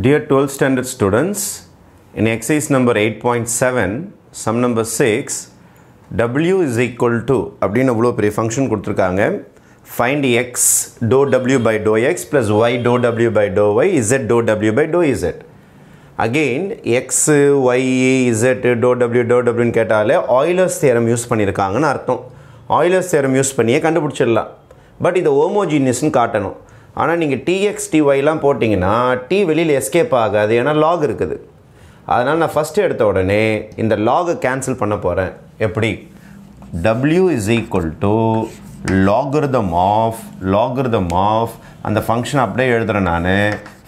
Dear 12th standard students, in exercise number 8.7, sum number 6, W is equal to அப்படின்னு அவ்வளோ பெரிய function கொடுத்துருக்காங்க find X doe W by doe X plus Y doe W by doe Y Z doe W by doe Z again x y Z doe W to டபிள்யூன்னு கேட்டாலே Euler's theorem use பண்ணியிருக்காங்கன்னு அர்த்தம் Euler's theorem use பண்ணியே கண்டுபிடிச்சிடலாம் but இதை ஹோமோஜீனியஸ்னு காட்டணும் ஆனால் நீங்கள் டிஎக்ஸ்டிஒய்லாம் போட்டிங்கன்னா டி வெளியில் எஸ்கேப் ஆகாது ஏன்னா லாக் இருக்குது அதனால் நான் ஃபஸ்ட்டு எடுத்த உடனே இந்த லாகை கேன்சல் பண்ண போகிறேன் எப்படி டபிள்யூ is equal to logarithm of logarithm of அந்த ஃபங்க்ஷன் அப்படியே எழுதுகிறேன் நான்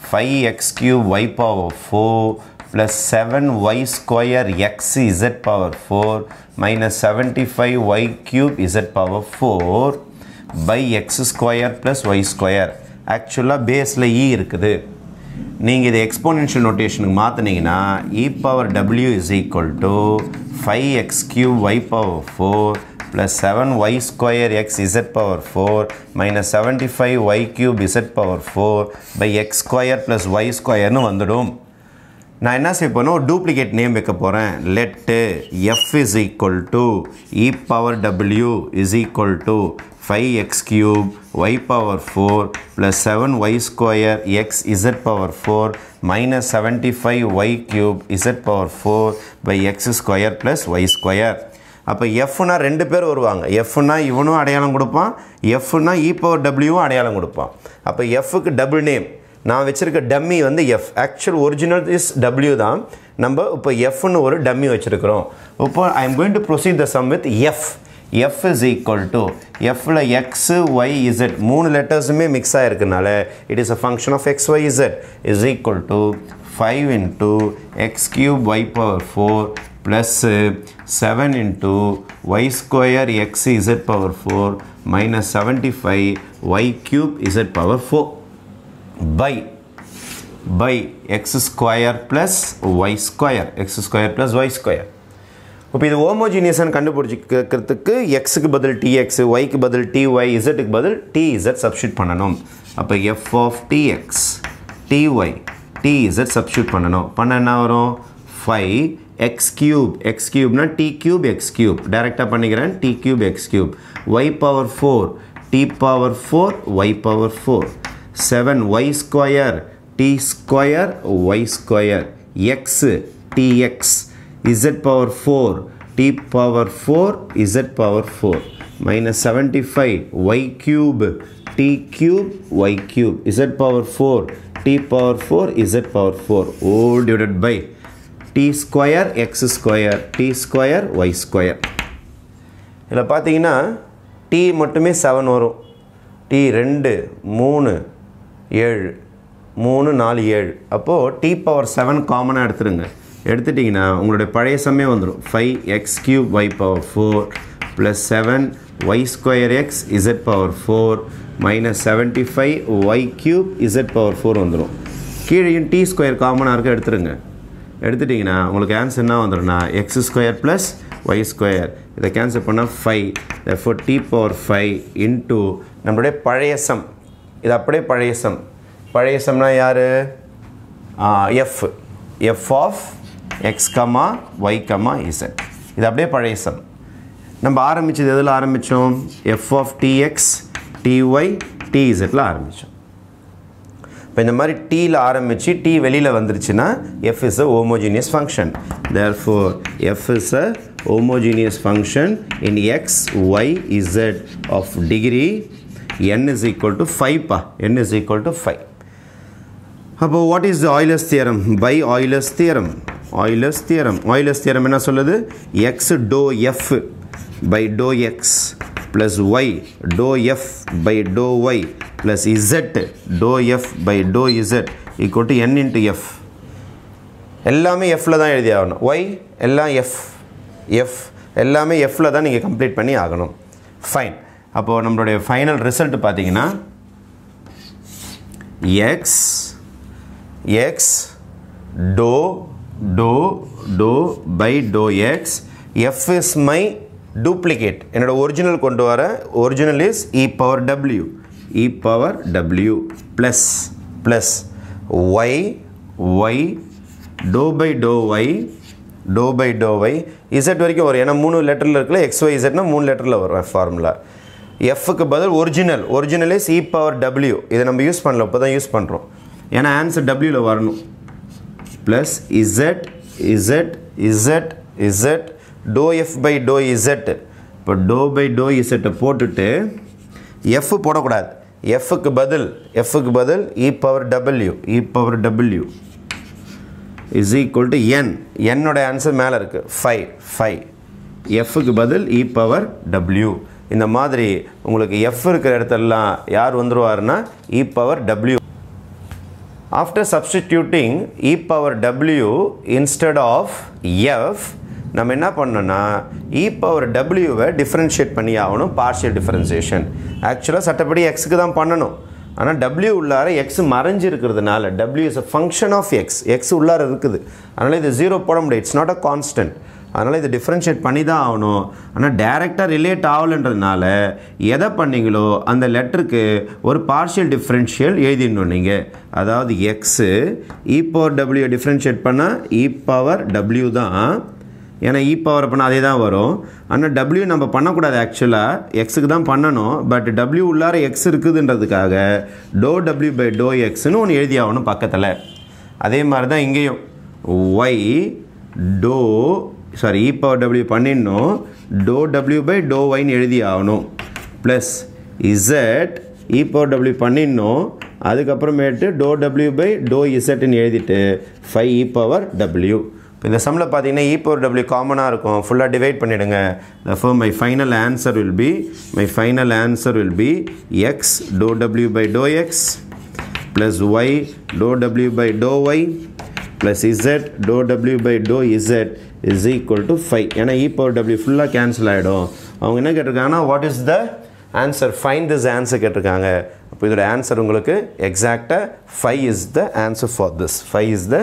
five x cube y power four plus seven y square x z power four minus seventy five y cube z power four by x square plus y square ஆக்சுவலாக பேஸில் e இருக்குது நீங்கள் இதை exponential நோட்டேஷனுக்கு மாற்றினீங்கன்னா e power W is equal to five x cube y power four plus seven y square x z power four minus seventy five y cube z power four by x square plus y ஸ்கொயர்னு வந்துடும் நான் என்ன செய்ய போனால் ஒரு duplicate name வைக்க போகிறேன் let f is equal to e power W is equal to 5x x y y power four plus seven y square x z power four minus z five y by z power four by x square plus y square அப்போ எஃப்னா ரெண்டு பேர் வருவாங்க எஃப்னா இவனும் அடையாளம் கொடுப்பான் எஃப்னா e power டபிள்யூவும் அடையாளம் கொடுப்பான் அப்போ எஃப்க்கு டபுள் நேம் நான் வச்சுருக்க டம்மி வந்து எஃப் ஆக்சுவல் ஒரிஜினல் இஸ் டபிள்யூ தான் நம்ப இப்போ எஃப்னு ஒரு டம்மி வெச்சிருக்கிறோம் இப்போ I am going to proceed the sum with f f is equal to எஃப்பில் எக்ஸு ஒய் இசட் மூணு லெட்டர்ஸுமே மிக்ஸ் ஆகிருக்கனால it is a function of x y z is equal to five into x cube y power four plus seven into y square x z power four minus seventy five y cube z power four by by x square plus y square x square plus y square இப்போ இது ஹோமோஜீனியஸான்னு கண்டுபிடிச்சிக்கிறதுக்கு எக்ஸுக்கு பதில் dx ஒய்க்கு பதில் dy இசட்டுக்கு பதில் D z substitute பண்ணணும் அப்போ f of y t z substitute பண்ணணும் பண்ண என்ன வரும் ஃபைவ் எக்ஸ் கியூப் எக்ஸ் கியூப்னா டி கியூப் எக்ஸ் கியூப் டைரெக்டாக பண்ணிக்கிறேன் t cube x cube y power four t power four y power four seven y square t square y square x t x z power 4 t power 4 z power 4 minus 75 y cube t cube y cube z power 4 t power 4 z power 4 all divided by t square x square t square y square இல் பார்த்தீங்கன்னா t மட்டுமே 7 வரும் t 2 3 7 3 4 7 அப்போ t power 7 காமனாக எடுத்துருங்க எடுத்துட்டிங்கன்னா உங்களுடைய பழைய சமயம் வந்துடும் five x cube y power four plus seven y square x z power four minus seventy five y cube z power four வந்துடும் கீழேயும் டி ஸ்கொயர் காமனாக இருக்க எடுத்துருங்க எடுத்துட்டிங்கன்னா உங்களுக்கு ஆன்சர் என்ன வந்துடும்னா x square plus y square இதை கேன்சல் பண்ணால் five four t power five into நம்மளுடைய பழைய சம் இது அப்படியே பழைய சம் பழைய சம்னால் யார் f f of x comma y comma z இது அப்படியே பழைய சம் நம்ம ஆரம்பித்தது எதில் ஆரம்பித்தோம் எஃப் ஆஃப் டிஎக்ஸ் டிஒய் டிஇசட்டில் ஆரம்பித்தோம் இப்போ இந்த மாதிரி டீயில் ஆரம்பித்து டி வெளியில் வந்துருச்சுன்னா f is a homogeneous function there for f is a homogeneous function in x y z of degree n is equal to ஃபைவ்ப்பா n is equal to five அப்போது what is the Euler's theorem by ஆயிலஸ் theorem Euler's theorem Euler's theorem என்ன சொல்லுது x doe F by doe X plus Y doe F by doe Y plus Z doe F by doe z equal to n into f எல்லாமே எஃப்பில் தான் எழுதி ஆகணும் Y எல்லாம் F F எல்லாமே எஃப்பில் தான் நீங்கள் கம்ப்ளீட் பண்ணி ஆகணும் ஃபைன் அப்போது நம்மளுடைய ஃபைனல் ரிசல்ட் பார்த்தீங்கன்னா X X to to to by doe X F is my duplicate என்னோடய ஒரிஜினல் கொண்டு வர original is e power W e power W plus plus Y Y to by doe Y to by doe Y Z வரைக்கும் வரும் ஏன்னா மூணு லெட்டரில் இருக்குல்ல X Y இசட்னா மூணு லெட்டரில் வரும் ஃபார்முலா எஃப்க்கு பதில் original original is e power டபிள்யூ இதை நம்ம யூஸ் பண்ணல இப்போ தான் யூஸ் பண்ணுறோம் ஏன்னா ஆன்சர் டபிள்யூவில் வரணும் plus Z Z Z Z doe F by doe Z இப்போ டோ பை டோ இசட்டை போட்டுட்டு எஃப் போடக்கூடாது எஃப்க்கு பதில் எஃப்க்கு பதில் e power W e power W is equal to என் என்னோட ஆன்சர் மேலே இருக்குது ஃபைவ் ஃபைவ் எஃப்க்கு பதில் இ பவர் டபிள்யூ இந்த மாதிரி உங்களுக்கு எஃப் இருக்கிற இடத்துலலாம் யார் வந்துடுவாருன்னா இ e பவர் டபிள்யூ After substituting e power w instead of f, நம்ம என்ன பண்ணுன்னா இ e power w differentiate differentiate ஆகணும் பார்ஷியல் differentiation ஆக்சுவலாக சட்டப்படி குதாம் தான் பண்ணணும் ஆனால் உள்ளார் உள்ளார எக்ஸ் மறைஞ்சு இருக்கிறதுனால w is a function of x x உள்ளார இருக்குது அதனால் இது 0 போட it's it's not a constant அதனால் இதை டிஃப்ரென்ஷியேட் பண்ணி தான் ஆகணும் ஆனால் டேரெக்டாக ரிலேட் ஆகலைன்றதுனால எதை பண்ணீங்களோ அந்த லெட்டருக்கு ஒரு பார்ஷியல் டிஃப்ரென்ஷியல் எழுதிடணும் நீங்கள் அதாவது எக்ஸு இ பவர் டபிள்யூ டிஃப்ரென்ஷியேட் பண்ணால் இ பவர் டபிள்யூ தான் ஏன்னா இ e பவர் பண்ணால் அதே தான் வரும் ஆனால் டபிள்யூ நம்ம பண்ணக்கூடாது ஆக்சுவலாக எக்ஸுக்கு தான் பண்ணணும் பட் டபிள்யூ உள்ளார எக்ஸ் இருக்குதுன்றதுக்காக டோ டபிள்யூ பை டோ எக்ஸ்னு ஒன்று எழுதி ஆகணும் பக்கத்தில் அதே மாதிரி தான் இங்கேயும் y doe sorry e power டபிள்யூ பண்ணிடணும் டோ டபிள்யூ பை டோ ஒய்னு எழுதி ஆகணும் ப்ளஸ் இசட் இ பவர் டபிள்யூ பண்ணிடணும் அதுக்கப்புறமேட்டு டோ டபிள்யூ பை டோ இசட்னு எழுதிட்டு ஃபைவ் இ பவர் டபிள்யூ இப்போ இந்த சம்மில் பார்த்தீங்கன்னா இ e பவர் டபிள்யூ காமனாக இருக்கும் ஃபுல்லாக டிவைட் பண்ணிவிடுங்க therefore my final answer will be my final answer will be X doe W by doe X plus Y doe W by doe Y plus Z doe W by doe Z is equal to five ஏன்னா e power W ஃபுல்லாக cancel ஆகிடும் அவங்க என்ன கேட்டிருக்காங்கன்னா what is the answer fine this answer கேட்டிருக்காங்க அப்போ இதோட ஆன்சர் உங்களுக்கு எக்ஸாக்டாக five is the answer for this five is the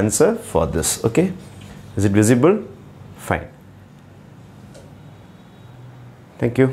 answer for this okay is it visible fine thank you